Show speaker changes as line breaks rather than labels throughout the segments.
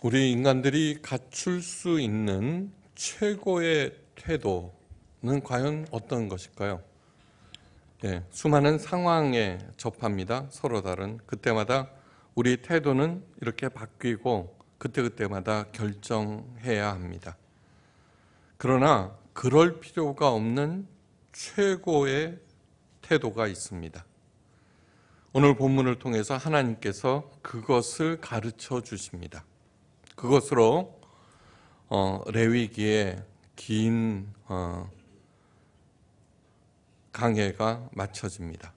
우리 인간들이 갖출 수 있는 최고의 태도는 과연 어떤 것일까요? 예, 수많은 상황에 접합니다. 서로 다른. 그때마다 우리 태도는 이렇게 바뀌고 그때그때마다 결정해야 합니다. 그러나 그럴 필요가 없는 최고의 태도가 있습니다. 오늘 본문을 통해서 하나님께서 그것을 가르쳐 주십니다. 그것으로 어, 레위기의 긴 어, 강해가 마쳐집니다.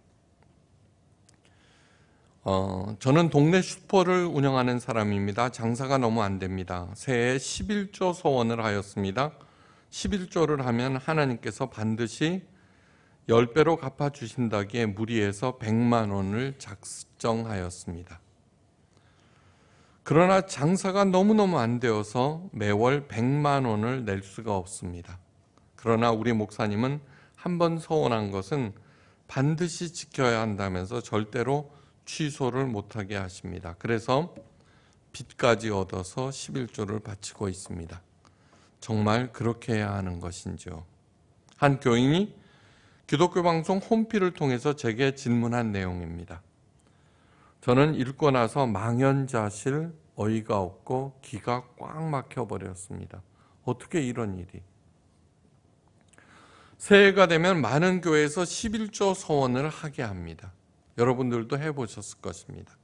어, 저는 동네 슈퍼를 운영하는 사람입니다. 장사가 너무 안 됩니다. 새해 11조 소원을 하였습니다. 11조를 하면 하나님께서 반드시 10배로 갚아주신다기에 무리해서 100만 원을 작정하였습니다. 그러나 장사가 너무너무 안 되어서 매월 100만 원을 낼 수가 없습니다. 그러나 우리 목사님은 한 번서운한 것은 반드시 지켜야 한다면서 절대로 취소를 못하게 하십니다. 그래서 빚까지 얻어서 11조를 바치고 있습니다. 정말 그렇게 해야 하는 것인지요. 한 교인이 기독교 방송 홈피를 통해서 제게 질문한 내용입니다. 저는 읽고 나서 망연자실 어이가 없고 기가 꽉 막혀버렸습니다. 어떻게 이런 일이? 새해가 되면 많은 교회에서 11조 서원을 하게 합니다. 여러분들도 해보셨을 것입니다.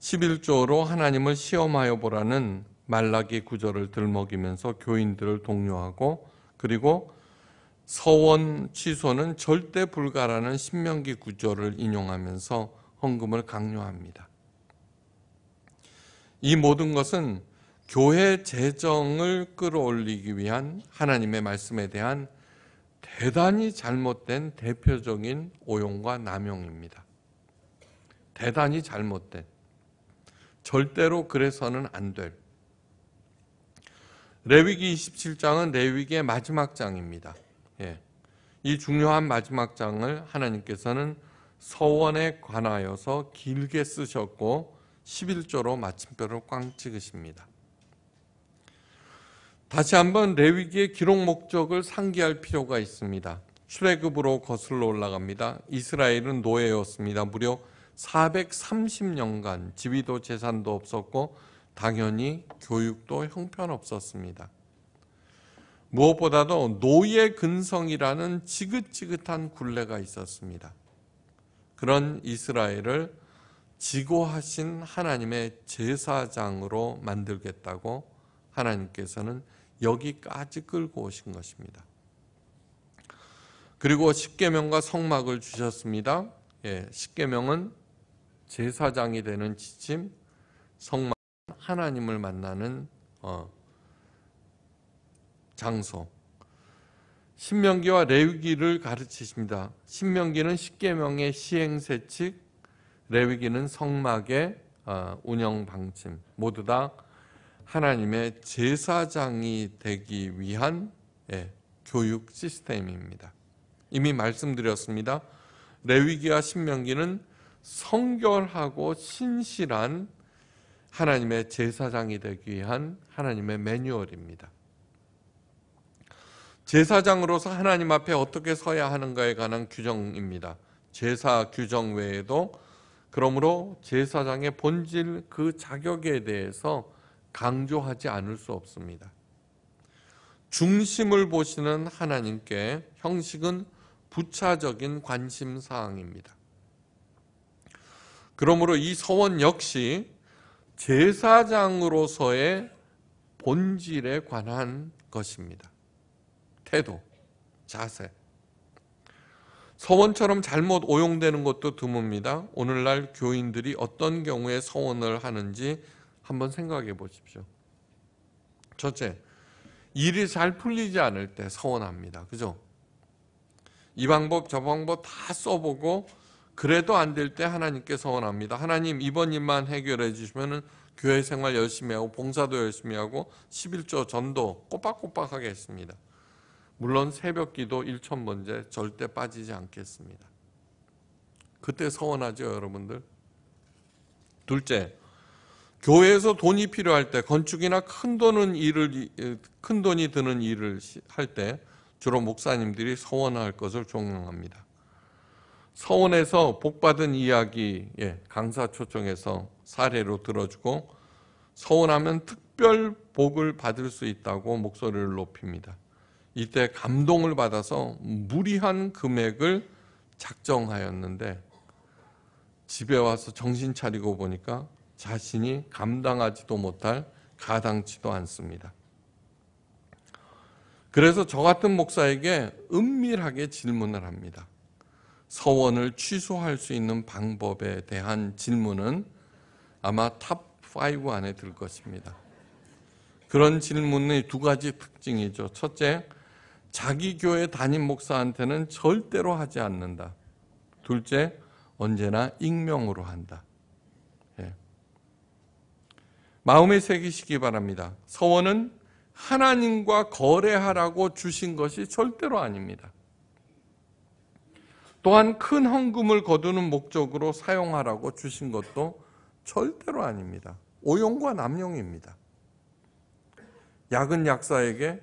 11조로 하나님을 시험하여 보라는 말라기 구절을 들먹이면서 교인들을 독려하고 그리고 서원 취소는 절대 불가라는 신명기 구절을 인용하면서 헌금을 강요합니다. 이 모든 것은 교회 재정을 끌어올리기 위한 하나님의 말씀에 대한 대단히 잘못된 대표적인 오용과 남용입니다. 대단히 잘못된. 절대로 그래서는 안 될. 레위기 27장은 레위기의 마지막 장입니다. 예. 이 중요한 마지막 장을 하나님께서는 서원에 관하여서 길게 쓰셨고 11조로 마침표를 꽝 찍으십니다. 다시 한번 레위기의 기록 목적을 상기할 필요가 있습니다. 출애굽으로 거슬러 올라갑니다. 이스라엘은 노예였습니다. 무려 430년간 지위도 재산도 없었고 당연히 교육도 형편없었습니다. 무엇보다도 노예 근성이라는 지긋지긋한 굴레가 있었습니다. 그런 이스라엘을 지고하신 하나님의 제사장으로 만들겠다고 하나님께서는 여기까지 끌고 오신 것입니다. 그리고 십계명과 성막을 주셨습니다. 예, 십계명은 제사장이 되는 지침, 성막 하나님을 만나는 어, 장소. 신명기와 레위기를 가르치십니다. 신명기는 십계명의 시행 세칙, 레위기는 성막의 어, 운영 방침 모두 다 하나님의 제사장이 되기 위한 예, 교육 시스템입니다. 이미 말씀드렸습니다. 레위기와 신명기는 성결하고 신실한 하나님의 제사장이 되기 위한 하나님의 매뉴얼입니다. 제사장으로서 하나님 앞에 어떻게 서야 하는가에 관한 규정입니다. 제사 규정 외에도 그러므로 제사장의 본질 그 자격에 대해서 강조하지 않을 수 없습니다. 중심을 보시는 하나님께 형식은 부차적인 관심 사항입니다. 그러므로 이 서원 역시 제사장으로서의 본질에 관한 것입니다. 태도, 자세. 서원처럼 잘못 오용되는 것도 드뭅니다. 오늘날 교인들이 어떤 경우에 서원을 하는지 한번 생각해 보십시오. 첫째, 일이 잘 풀리지 않을 때 서원합니다. 그죠? 이 방법 저 방법 다 써보고 그래도 안 될 때 하나님께 서원합니다. 하나님 이번 일만 해결해 주시면 교회 생활 열심히 하고 봉사도 열심히 하고 11조 전도 꼬박꼬박 하겠습니다. 물론 새벽 기도 1천 번제 절대 빠지지 않겠습니다. 그때 서원하죠, 여러분들. 둘째, 교회에서 돈이 필요할 때 건축이나 큰 돈은 일을 큰 돈이 드는 일을 할 때 주로 목사님들이 서원할 것을 종용합니다. 서원에서 복받은 이야기 예, 강사 초청해서 사례로 들어주고 서원하면 특별 복을 받을 수 있다고 목소리를 높입니다. 이때 감동을 받아서 무리한 금액을 작정하였는데 집에 와서 정신 차리고 보니까 자신이 감당하지도 못할 가당치도 않습니다. 그래서 저 같은 목사에게 은밀하게 질문을 합니다. 서원을 취소할 수 있는 방법에 대한 질문은 아마 탑5 안에 들 것입니다. 그런 질문의 두 가지 특징이죠. 첫째, 자기 교회 담임 목사한테는 절대로 하지 않는다. 둘째, 언제나 익명으로 한다. 예. 마음에 새기시기 바랍니다. 서원은 하나님과 거래하라고 주신 것이 절대로 아닙니다. 또한 큰 헌금을 거두는 목적으로 사용하라고 주신 것도 절대로 아닙니다. 오용과 남용입니다. 약은 약사에게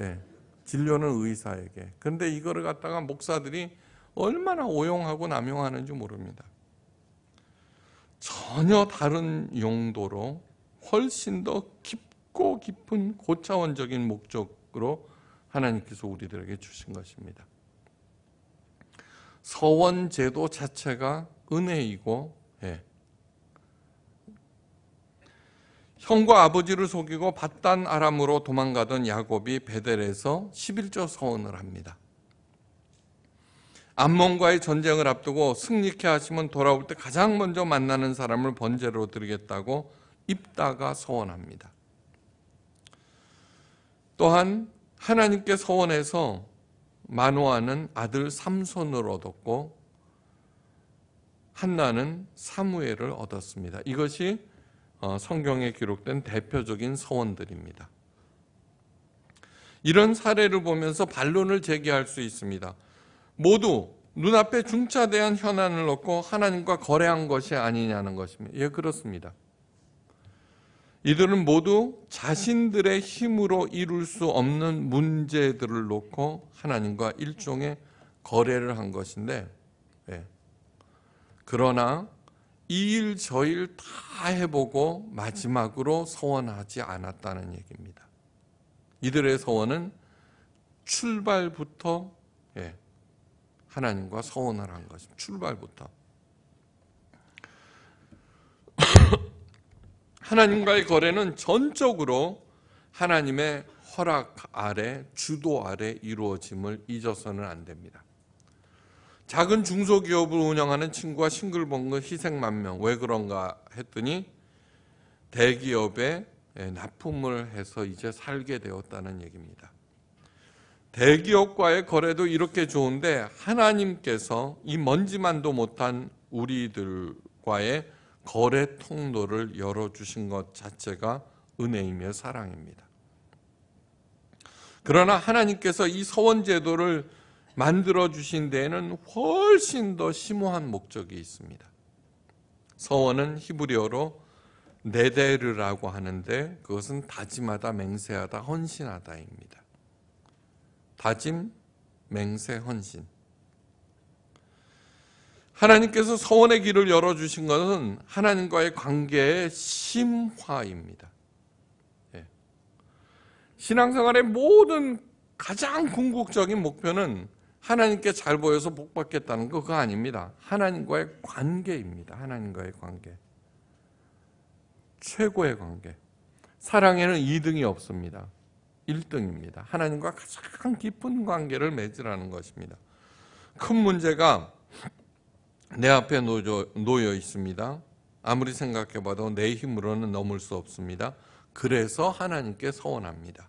예. 진료는 의사에게. 그런데 이거를 갖다가 목사들이 얼마나 오용하고 남용하는지 모릅니다. 전혀 다른 용도로 훨씬 더 깊고 깊은 고차원적인 목적으로 하나님께서 우리들에게 주신 것입니다. 서원제도 자체가 은혜이고 예, 형과 아버지를 속이고 바단 아람으로 도망가던 야곱이 베델에서 11조 서원을 합니다. 암몬과의 전쟁을 앞두고 승리케 하시면 돌아올 때 가장 먼저 만나는 사람을 번제로 드리겠다고 입다가 서원합니다. 또한 하나님께 서원해서 마노는 아들 삼손을 얻었고 한나는 사무엘을 얻었습니다. 이것이 어, 성경에 기록된 대표적인 서원들입니다. 이런 사례를 보면서 반론을 제기할 수 있습니다. 모두 눈앞에 중차대한 현안을 얻고 하나님과 거래한 것이 아니냐는 것입니다. 예, 그렇습니다. 이들은 모두 자신들의 힘으로 이룰 수 없는 문제들을 놓고 하나님과 일종의 거래를 한 것인데, 예. 그러나 이일저일다 해보고 마지막으로 서원하지 않았다는 얘기입니다. 이들의 서원은 출발부터 예, 하나님과 서원을 한 것입니다. 출발부터 하나님과의 거래는 전적으로 하나님의 허락 아래 주도 아래 이루어짐을 잊어서는 안 됩니다. 작은 중소기업을 운영하는 친구와 싱글벙글 희생만명 왜 그런가 했더니 대기업에 예, 납품을 해서 이제 살게 되었다는 얘기입니다. 대기업과의 거래도 이렇게 좋은데 하나님께서 이 먼지만도 못한 우리들과의 거래 통로를 열어주신 것 자체가 은혜이며 사랑입니다. 그러나 하나님께서 이 서원제도를 만들어 주신 데에는 훨씬 더 심오한 목적이 있습니다. 서원은 히브리어로 네데르라고 하는데 그것은 다짐하다, 맹세하다, 헌신하다입니다. 다짐, 맹세, 헌신. 하나님께서 서원의 길을 열어주신 것은 하나님과의 관계의 심화입니다. 예. 신앙생활의 모든 가장 궁극적인 목표는 하나님께 잘 보여서 복 받겠다는 거 그거 아닙니다. 하나님과의 관계입니다. 하나님과의 관계. 최고의 관계. 사랑에는 2등이 없습니다. 1등입니다. 하나님과 가장 깊은 관계를 맺으라는 것입니다. 큰 문제가 내 앞에 놓여 있습니다. 아무리 생각해봐도 내 힘으로는 넘을 수 없습니다. 그래서 하나님께 서원합니다.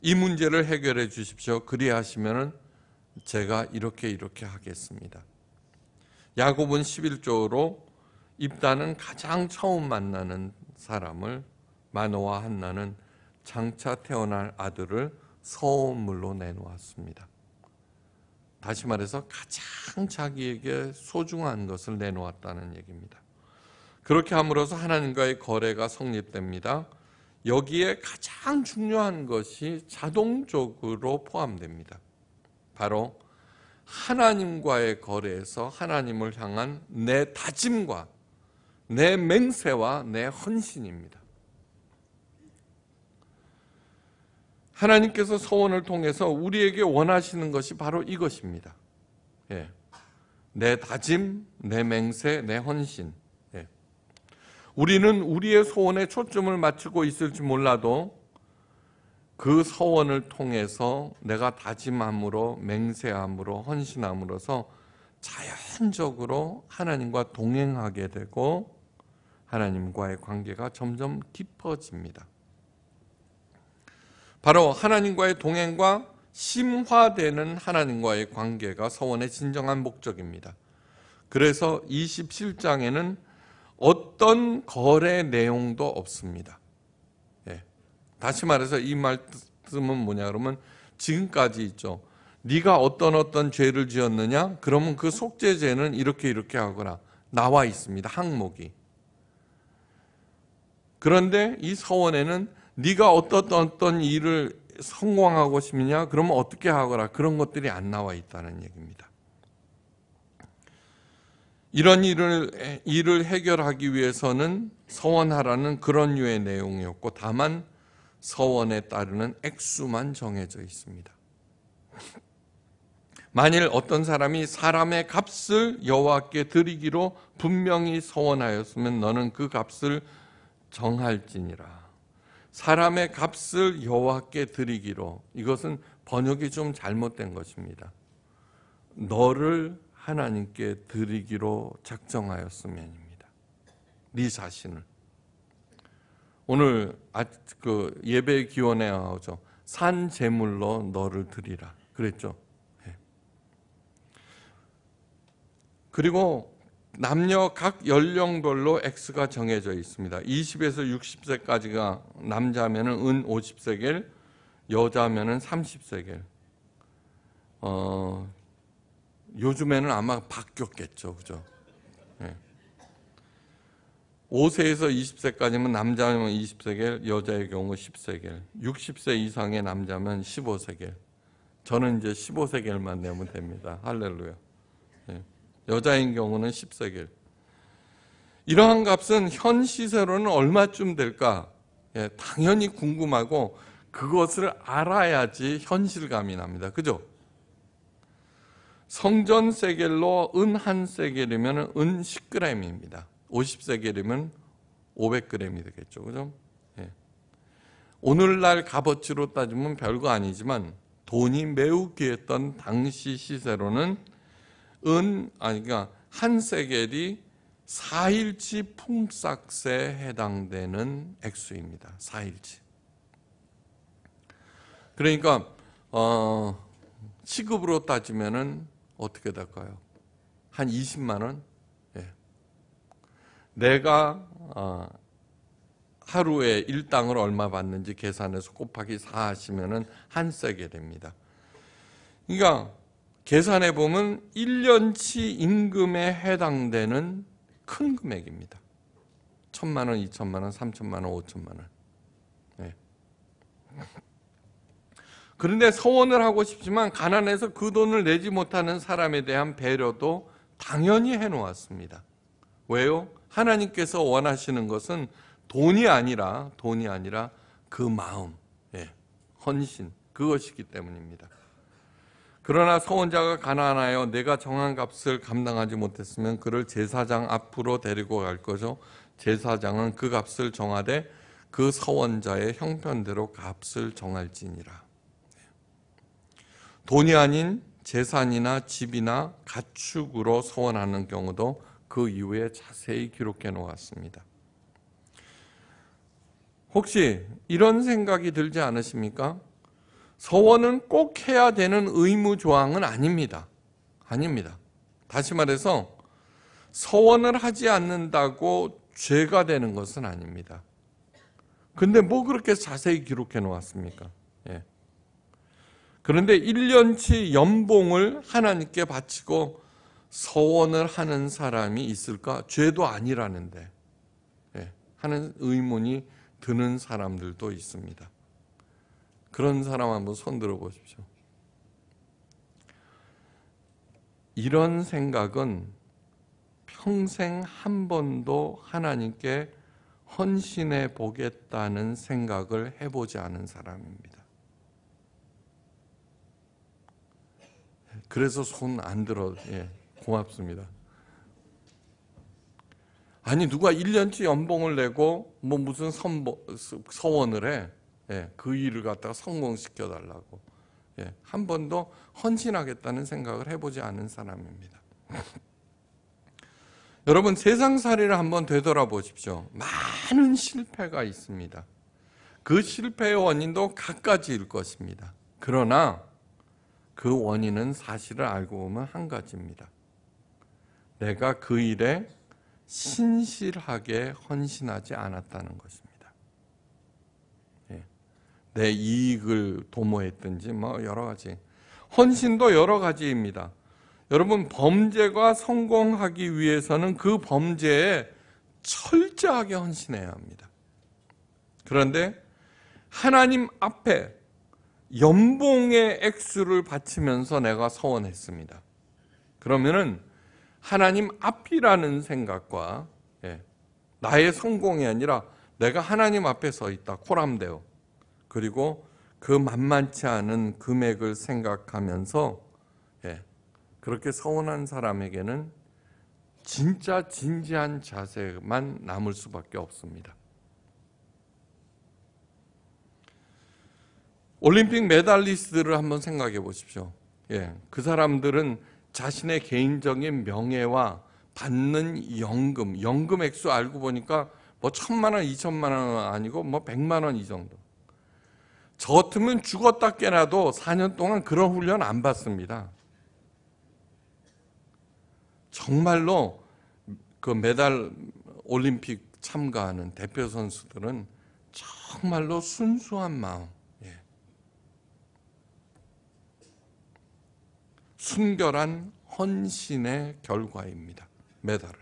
이 문제를 해결해 주십시오. 그리하시면은 제가 이렇게 이렇게 하겠습니다. 야곱은 11조로 입다는 가장 처음 만나는 사람을 마노와 한나는 장차 태어날 아들을 서원물로 내놓았습니다. 다시 말해서 가장 자기에게 소중한 것을 내놓았다는 얘기입니다. 그렇게 함으로써 하나님과의 거래가 성립됩니다. 여기에 가장 중요한 것이 자동적으로 포함됩니다. 바로 하나님과의 거래에서 하나님을 향한 내 다짐과 내 맹세와 내 헌신입니다. 하나님께서 서원을 통해서 우리에게 원하시는 것이 바로 이것입니다. 예. 내 다짐, 내 맹세, 내 헌신. 예. 우리는 우리의 소원에 초점을 맞추고 있을지 몰라도 그 서원을 통해서 내가 다짐함으로 맹세함으로 헌신함으로써 자연적으로 하나님과 동행하게 되고 하나님과의 관계가 점점 깊어집니다. 바로 하나님과의 동행과 심화되는 하나님과의 관계가 서원의 진정한 목적입니다. 그래서 27장에는 어떤 거래 내용도 없습니다. 다시 말해서 이 말씀은 뭐냐 그러면 지금까지 있죠. 네가 어떤 어떤 죄를 지었느냐? 그러면 그 속죄죄는 이렇게 이렇게 하거나 나와 있습니다. 항목이. 그런데 이 서원에는 네가 어떤 어떤 일을 성공하고 싶느냐? 그러면 어떻게 하거라. 그런 것들이 안 나와 있다는 얘기입니다. 이런 일을 일을 해결하기 위해서는 서원하라는 그런 유의 내용이었고 다만 서원에 따르는 액수만 정해져 있습니다. 만일 어떤 사람이 사람의 값을 여호와께 드리기로 분명히 서원하였으면 너는 그 값을 정할지니라. 사람의 값을 여호와께 드리기로 이것은 번역이 좀 잘못된 것입니다. 너를 하나님께 드리기로 작정하였으면입니다. 네 자신을 오늘 아, 그 예배 기원에 나오죠. 산 제물로 너를 드리라 그랬죠. 예. 그리고 남녀 각 연령별로 X가 정해져 있습니다. 20에서 60세까지가 남자면은 은 50세겔, 여자면은 30세겔. 어, 요즘에는 아마 바뀌었겠죠, 그죠? 5세에서 20세까지면 남자면 20세겔, 여자의 경우 10세겔. 60세 이상의 남자면 15세겔. 저는 이제 15세겔만 내면 됩니다. 할렐루야. 예. 여자인 경우는 10세겔. 이러한 값은 현 시세로는 얼마쯤 될까? 예, 당연히 궁금하고 그것을 알아야지 현실감이 납니다. 그죠? 성전 세겔로 은 한 세겔이면 은 10g입니다. 50세겔이면 500g이 되겠죠. 그죠? 예. 오늘날 값어치로 따지면 별거 아니지만 돈이 매우 귀했던 당시 시세로는 은, 아니, 그러니까 한 세겔이 4일치 풍삭세에 해당되는 액수입니다. 4일치. 그러니까, 어, 시급으로 따지면은 어떻게 될까요? 한 20만원? 내가 어, 하루에 일당을 얼마 받는지 계산해서 곱하기 4 하시면은 한 세게 됩니다. 그러니까 계산해 보면 1년치 임금에 해당되는 큰 금액입니다. 천만 원, 이천만 원, 삼천만 원, 오천만 원. 네. 그런데 서원을 하고 싶지만 가난해서 그 돈을 내지 못하는 사람에 대한 배려도 당연히 해놓았습니다. 왜요? 하나님께서 원하시는 것은 돈이 아니라 돈이 아니라 그 마음, 예, 헌신 그것이기 때문입니다. 그러나 서원자가 가난하여 내가 정한 값을 감당하지 못했으면 그를 제사장 앞으로 데리고 갈 거죠. 제사장은 그 값을 정하되 그 서원자의 형편대로 값을 정할지니라. 돈이 아닌 재산이나 집이나 가축으로 서원하는 경우도 그 이후에 자세히 기록해 놓았습니다. 혹시 이런 생각이 들지 않으십니까? 서원은 꼭 해야 되는 의무 조항은 아닙니다. 아닙니다. 다시 말해서 서원을 하지 않는다고 죄가 되는 것은 아닙니다. 근데 뭐 그렇게 자세히 기록해 놓았습니까? 예. 그런데 1년치 연봉을 하나님께 바치고 서원을 하는 사람이 있을까? 죄도 아니라는데 예, 하는 의문이 드는 사람들도 있습니다. 그런 사람 한번 손 들어보십시오. 이런 생각은 평생 한 번도 하나님께 헌신해 보겠다는 생각을 해보지 않은 사람입니다. 그래서 손 안 들어, 예, 고맙습니다. 아니 누가 1년치 연봉을 내고 뭐 무슨 선보, 서원을 해. 예, 그 일을 갖다가 성공시켜 달라고. 예, 한 번도 헌신하겠다는 생각을 해보지 않은 사람입니다. 여러분 세상살이를 한번 되돌아보십시오. 많은 실패가 있습니다. 그 실패의 원인도 갖가지일 것입니다. 그러나 그 원인은 사실을 알고 보면 한 가지입니다. 내가 그 일에 신실하게 헌신하지 않았다는 것입니다. 예. 내 이익을 도모했든지 뭐 여러 가지 헌신도 여러 가지입니다. 여러분 범죄가 성공하기 위해서는 그 범죄에 철저하게 헌신해야 합니다. 그런데 하나님 앞에 연봉의 액수를 바치면서 내가 서원했습니다. 그러면은 하나님 앞이라는 생각과 예, 나의 성공이 아니라 내가 하나님 앞에 서 있다 코람데오 그리고 그 만만치 않은 금액을 생각하면서 예, 그렇게 서운한 사람에게는 진짜 진지한 자세만 남을 수밖에 없습니다. 올림픽 메달리스트를 한번 생각해 보십시오. 예, 그 사람들은 자신의 개인적인 명예와 받는 연금, 연금 액수 알고 보니까 뭐 천만 원, 이천만 원 아니고 뭐 백만 원 이 정도. 저 같으면 죽었다 깨나도 4년 동안 그런 훈련 안 받습니다. 정말로 그 메달 올림픽 참가하는 대표 선수들은 정말로 순수한 마음, 순결한 헌신의 결과입니다. 메달은.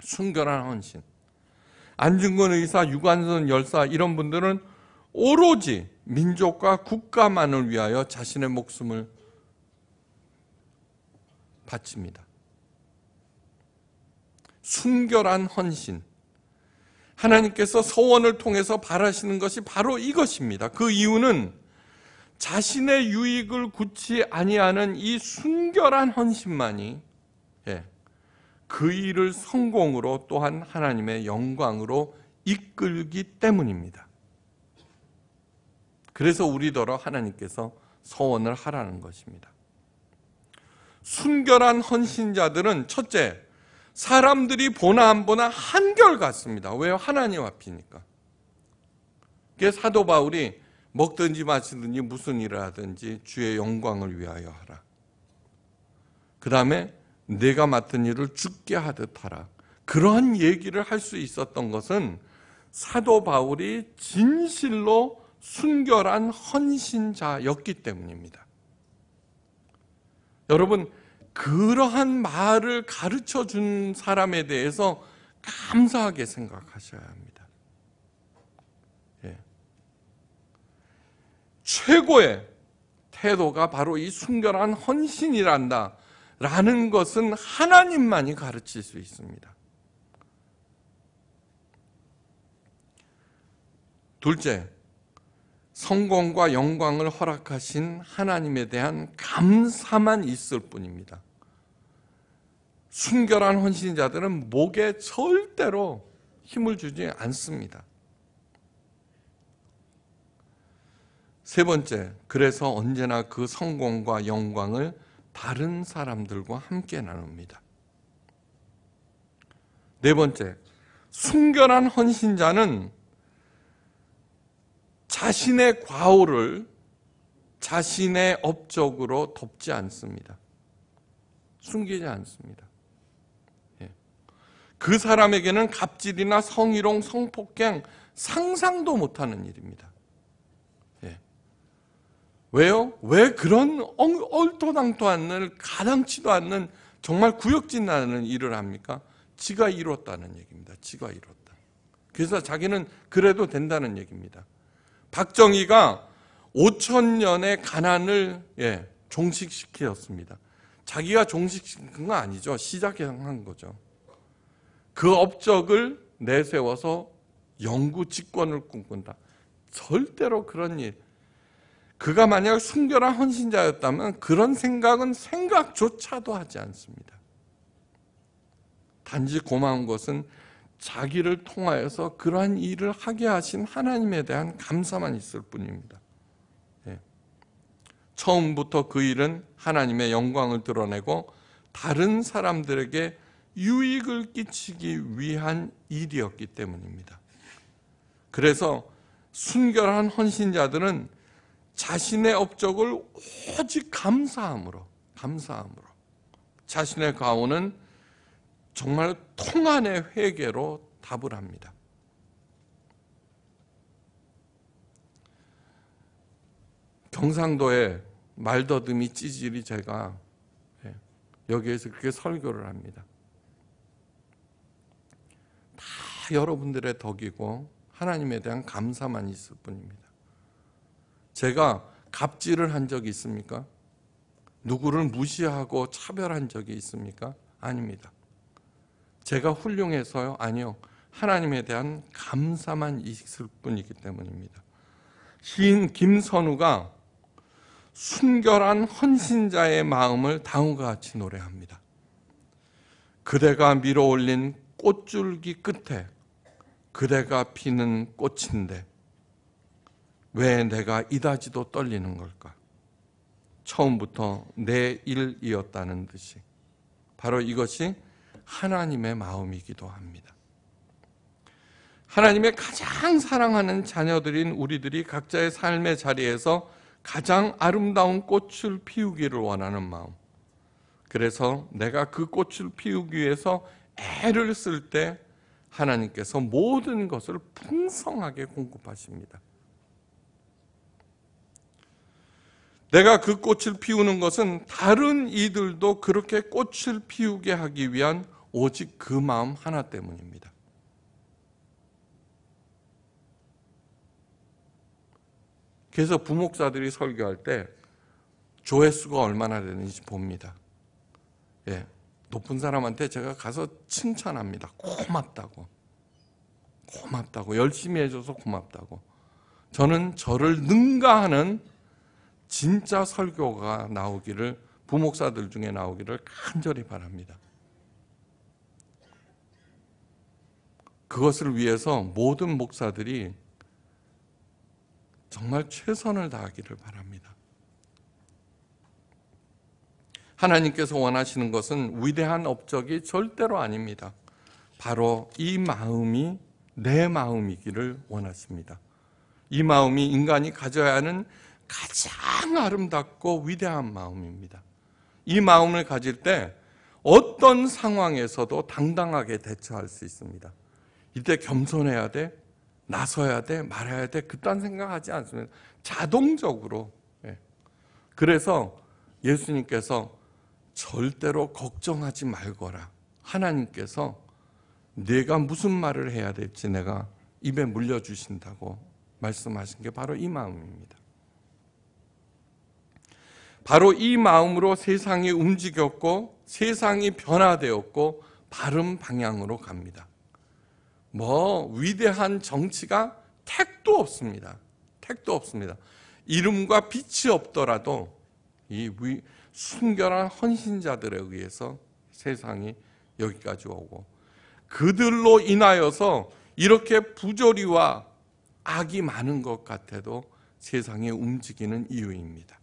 순결한 헌신. 안중근 의사, 유관순 열사 이런 분들은 오로지 민족과 국가만을 위하여 자신의 목숨을 바칩니다. 순결한 헌신. 하나님께서 서원을 통해서 바라시는 것이 바로 이것입니다. 그 이유는 자신의 유익을 굳이 아니하는 이 순결한 헌신만이 예, 그 일을 성공으로 또한 하나님의 영광으로 이끌기 때문입니다. 그래서 우리더러 하나님께서 서원을 하라는 것입니다. 순결한 헌신자들은 첫째, 사람들이 보나 안 보나 한결 같습니다. 왜요? 하나님 앞이니까. 그게 사도 바울이 먹든지 마시든지 무슨 일을 하든지 주의 영광을 위하여 하라. 그 다음에 내가 맡은 일을 죽게 하듯 하라. 그러한 얘기를 할 수 있었던 것은 사도 바울이 진실로 순결한 헌신자였기 때문입니다. 여러분, 그러한 말을 가르쳐 준 사람에 대해서 감사하게 생각하셔야 합니다. 최고의 태도가 바로 이 순결한 헌신이란다. 라는 것은 하나님만이 가르칠 수 있습니다. 둘째, 성공과 영광을 허락하신 하나님에 대한 감사만 있을 뿐입니다. 순결한 헌신자들은 목에 절대로 힘을 주지 않습니다. 세 번째, 그래서 언제나 그 성공과 영광을 다른 사람들과 함께 나눕니다. 네 번째, 순결한 헌신자는 자신의 과오를 자신의 업적으로 덮지 않습니다. 숨기지 않습니다. 예. 그 사람에게는 갑질이나 성희롱, 성폭행 상상도 못하는 일입니다. 왜요? 왜 그런 얼토당토않 일, 가당치도 않는 정말 구역진 나는 일을 합니까? 지가 이뤘다는 얘기입니다. 지가 이뤘다. 그래서 자기는 그래도 된다는 얘기입니다. 박정희가 5천 년의 가난을 예, 종식시켰습니다. 자기가 종식시킨 거 아니죠. 시작한 거죠. 그 업적을 내세워서 영구 집권을 꿈꾼다. 절대로 그런 일, 그가 만약 순결한 헌신자였다면 그런 생각은 생각조차도 하지 않습니다. 단지 고마운 것은 자기를 통하여서 그러한 일을 하게 하신 하나님에 대한 감사만 있을 뿐입니다. 예. 처음부터 그 일은 하나님의 영광을 드러내고 다른 사람들에게 유익을 끼치기 위한 일이었기 때문입니다. 그래서 순결한 헌신자들은 자신의 업적을 오직 감사함으로, 감사함으로. 자신의 가오는 정말 통한의 회개로 답을 합니다. 경상도에 말더듬이 찌질이 제가 예, 여기에서 그렇게 설교를 합니다. 다 여러분들의 덕이고 하나님에 대한 감사만 있을 뿐입니다. 제가 갑질을 한 적이 있습니까? 누구를 무시하고 차별한 적이 있습니까? 아닙니다. 제가 훌륭해서요? 아니요. 하나님에 대한 감사만 있을 뿐이기 때문입니다. 시인 김선우가 순결한 헌신자의 마음을 다음과 같이 노래합니다. 그대가 밀어 올린 꽃줄기 끝에 그대가 피는 꽃인데 왜 내가 이다지도 떨리는 걸까? 처음부터 내 일이었다는 듯이. 바로 이것이 하나님의 마음이기도 합니다. 하나님의 가장 사랑하는 자녀들인 우리들이 각자의 삶의 자리에서 가장 아름다운 꽃을 피우기를 원하는 마음. 그래서 내가 그 꽃을 피우기 위해서 애를 쓸 때 하나님께서 모든 것을 풍성하게 공급하십니다. 내가 그 꽃을 피우는 것은 다른 이들도 그렇게 꽃을 피우게 하기 위한 오직 그 마음 하나 때문입니다. 그래서 부목사들이 설교할 때 조회수가 얼마나 되는지 봅니다. 예. 높은 사람한테 제가 가서 칭찬합니다. 고맙다고. 고맙다고. 열심히 해줘서 고맙다고. 저는 저를 능가하는 진짜 설교가 나오기를 부목사들 중에 나오기를 간절히 바랍니다. 그것을 위해서 모든 목사들이 정말 최선을 다하기를 바랍니다. 하나님께서 원하시는 것은 위대한 업적이 절대로 아닙니다. 바로 이 마음이 내 마음이기를 원하십니다. 이 마음이 인간이 가져야 하는 가장 아름답고 위대한 마음입니다. 이 마음을 가질 때 어떤 상황에서도 당당하게 대처할 수 있습니다. 이때 겸손해야 돼, 나서야 돼, 말해야 돼, 그딴 생각하지 않습니다. 자동적으로. 예. 그래서 예수님께서 절대로 걱정하지 말거라. 하나님께서 내가 무슨 말을 해야 될지 내가 입에 물려주신다고 말씀하신 게 바로 이 마음입니다. 바로 이 마음으로 세상이 움직였고 세상이 변화되었고 바른 방향으로 갑니다. 뭐 위대한 정치가 택도 없습니다. 택도 없습니다. 이름과 빛이 없더라도 이 순결한 헌신자들에 의해서 세상이 여기까지 오고 그들로 인하여서 이렇게 부조리와 악이 많은 것 같아도 세상에 움직이는 이유입니다.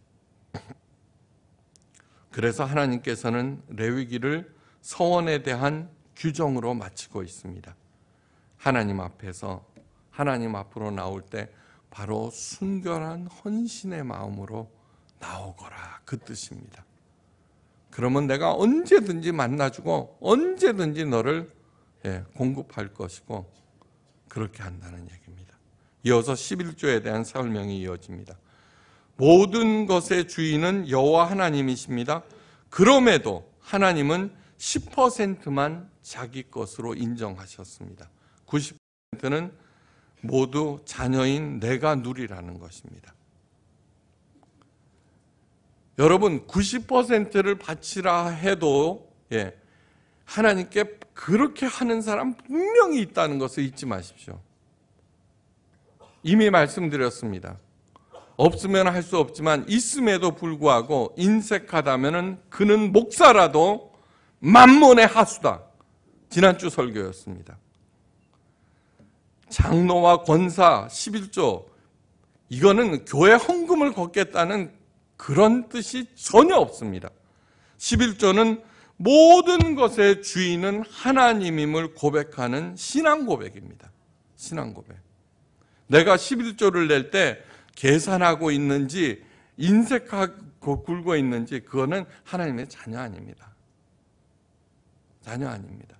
그래서 하나님께서는 레위기를 서원에 대한 규정으로 마치고 있습니다. 하나님 앞에서 하나님 앞으로 나올 때 바로 순결한 헌신의 마음으로 나오거라 그 뜻입니다. 그러면 내가 언제든지 만나주고 언제든지 너를 예, 공급할 것이고 그렇게 한다는 얘기입니다. 이어서 11조에 대한 설명이 이어집니다. 모든 것의 주인은 여호와 하나님이십니다. 그럼에도 하나님은 10%만 자기 것으로 인정하셨습니다. 90%는 모두 자녀인 내가 누리라는 것입니다. 여러분 90%를 바치라 해도 예, 하나님께 그렇게 하는 사람 분명히 있다는 것을 잊지 마십시오. 이미 말씀드렸습니다. 없으면 할 수 없지만 있음에도 불구하고 인색하다면 그는 목사라도 만문의 하수다. 지난주 설교였습니다. 장로와 권사 11조 이거는 교회 헌금을 걷겠다는 그런 뜻이 전혀 없습니다. 11조는 모든 것의 주인은 하나님임을 고백하는 신앙 고백입니다. 신앙 고백. 내가 11조를 낼때 계산하고 있는지 인색하고 굴고 있는지 그거는 하나님의 자녀 아닙니다. 자녀 아닙니다.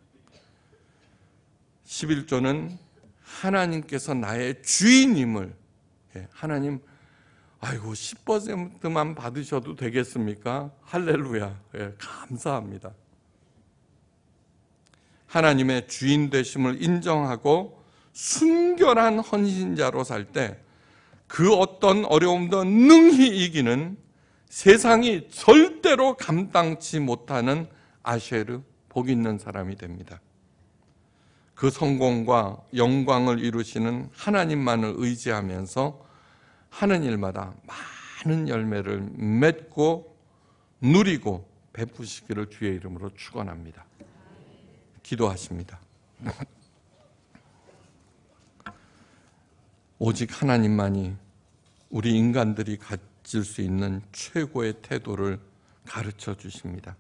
11조는 하나님께서 나의 주인임을 예, 하나님 아이고 10%만 받으셔도 되겠습니까? 할렐루야 예, 감사합니다 하나님의 주인 되심을 인정하고 순결한 헌신자로 살때 그 어떤 어려움도 능히 이기는 세상이 절대로 감당치 못하는 아쉐르 복 있는 사람이 됩니다. 그 성공과 영광을 이루시는 하나님만을 의지하면서 하는 일마다 많은 열매를 맺고 누리고 베푸시기를 주의 이름으로 축원합니다. 기도하십니다. 오직 하나님만이 우리 인간들이 가질 수 있는 최고의 태도를 가르쳐 주십니다.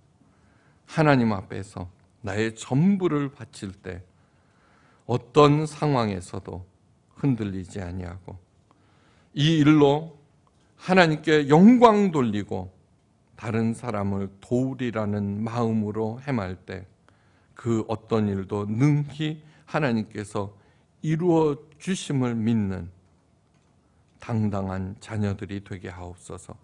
하나님 앞에서 나의 전부를 바칠 때 어떤 상황에서도 흔들리지 아니하고 이 일로 하나님께 영광 돌리고 다른 사람을 도우리라는 마음으로 헤맬 때그 어떤 일도 능히 하나님께서 이루어 주심을 믿는 당당한 자녀들이 되게 하옵소서.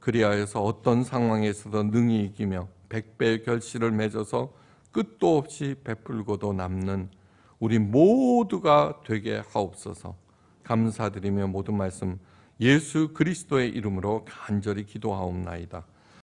그리하여서 어떤 상황에서도 능히 이기며 백배의 결실을 맺어서 끝도 없이 베풀고도 남는 우리 모두가 되게 하옵소서. 감사드리며 모든 말씀 예수 그리스도의 이름으로 간절히 기도하옵나이다.